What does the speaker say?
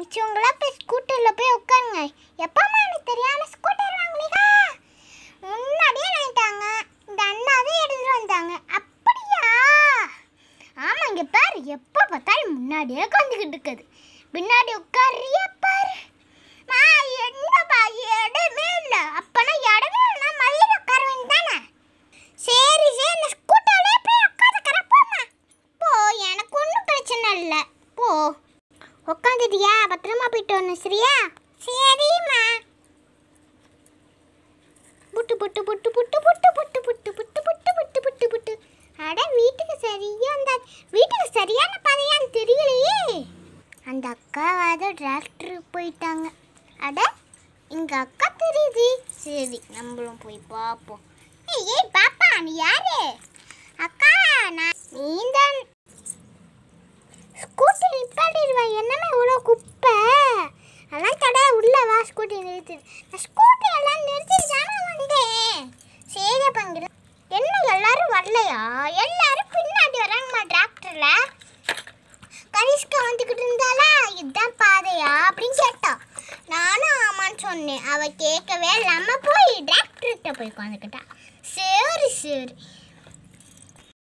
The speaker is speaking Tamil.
மிச்சவங்களாம் போய் ஸ்கூட்டரில் போய் உட்காருங்க எப்போம்மா எனக்கு தெரியாமல் ஸ்கூட்டர் வாங்கினீங்க முன்னாடியே வாங்கிட்டாங்க இந்த அண்ணாவே எடுத்துகிட்டு வந்தாங்க அப்படியா ஆமாங்க பார் எப்போ பார்த்தாலும் முன்னாடியே உட்காந்துக்கிட்டு இருக்குது பின்னாடி உட்காரிய பார் என்னப்பா இடமே இல்லை அப்போனா இடமே இல்லை மழையில் உட்கார வேண்டியதானே சரி சரி ஸ்கூட்டர்லேயே போய் உட்காந்துக்கிற போமா போ எனக்கு ஒன்றும் பிரச்சனை இல்லை போ பத்திரமா போயிட்டு வரணும் சரியா சரிம்மா புட்டு புட்டு புட்டு புட்டு புட்டு புட்டு புட்டு புட்டு புட்டு புட்டு புட்டு புட்டு அட வீட்டுக்கு சரியா அந்த வீட்டுக்கு சரியான பாதையான்னு தெரியலையே அந்த அக்காவாத டிராக்டர் போயிட்டாங்க அட இங்கே அக்கா தெரியுது சரி நம்மளும் போய் பார்ப்போம் ஏய் பாப்பா நீ யார் ஸ்கூட்டி நிறுத்திடு நான் ஸ்கூட்டி எல்லாம் நிறுத்திட்டு தானே வந்தேன் சரி பங்கு என்ன எல்லாரும் வரலையா எல்லாரும் பின்னாடி வராங்கம்மா டிராக்டரில் கரிஷ்கா வந்துக்கிட்டு இருந்தாலா இதுதான் பாதையா அப்படின்னு கேட்டான் நானும் ஆமான்னு சொன்னேன் அவள் கேட்கவே இல்லாமல் போய் டிராக்டர்கிட்ட போய் உட்காந்துக்கிட்டா சரி சரி